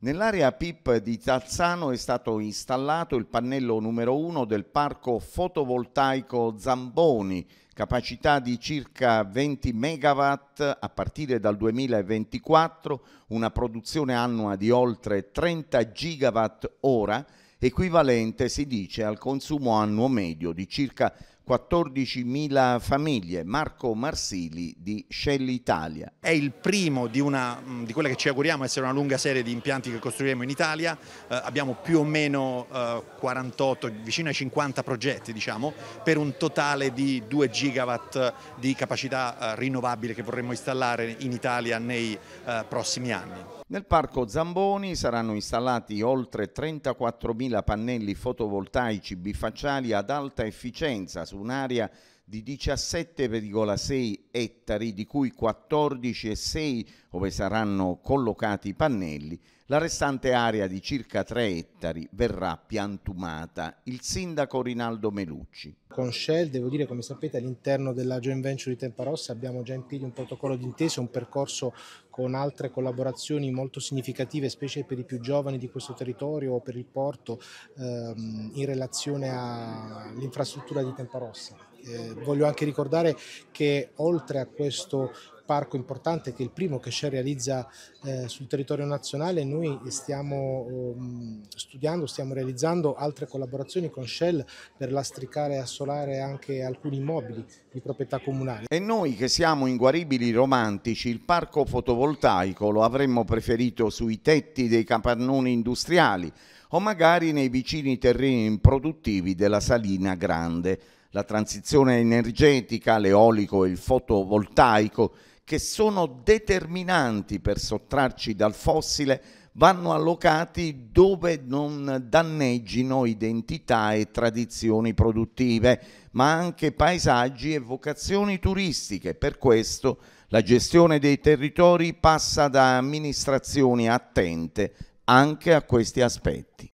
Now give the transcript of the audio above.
Nell'area PIP di Tazzano è stato installato il pannello numero 1 del parco fotovoltaico Zamboni, capacità di circa 20 MW a partire dal 2024, una produzione annua di oltre 30 GWh, equivalente si dice al consumo annuo medio di circa 14.000 famiglie. Marco Marsili di Shell Italia. È il primo di, una, mm, di, quella che ci auguriamo essere una lunga serie di impianti che costruiremo in Italia. Eh, abbiamo più o meno eh, 48, vicino ai 50 progetti diciamo, per un totale di 2 gigawatt di capacità eh, rinnovabile che vorremmo installare in Italia nei eh, prossimi anni. Nel parco Zamboni saranno installati oltre 34.000 pannelli fotovoltaici bifacciali ad alta efficienza su su un'area di 17,6 ettari, di cui 14,6 dove saranno collocati i pannelli la restante area di circa 3 ettari verrà piantumata. Il sindaco Rinaldo Melucci. Con Shell, devo dire, come sapete, all'interno della joint venture di Tempa Rossa abbiamo già in piedi un protocollo d'intesa, un percorso con altre collaborazioni molto significative, specie per i più giovani di questo territorio o per il porto, ehm, in relazione all'infrastruttura di Temparossa. Eh, voglio anche ricordare che oltre a questo parco importante che è il primo che Share realizza eh, sul territorio nazionale. Noi stiamo um, studiando, stiamo realizzando altre collaborazioni con Shell per lastricare e assolare anche alcuni immobili di proprietà comunale. E noi che siamo inguaribili romantici, il parco fotovoltaico lo avremmo preferito sui tetti dei capannoni industriali o magari nei vicini terreni improduttivi della Salina Grande la transizione energetica, l'eolico e il fotovoltaico, che sono determinanti per sottrarci dal fossile, vanno allocati dove non danneggino identità e tradizioni produttive, ma anche paesaggi e vocazioni turistiche. Per questo la gestione dei territori passa da amministrazioni attente anche a questi aspetti.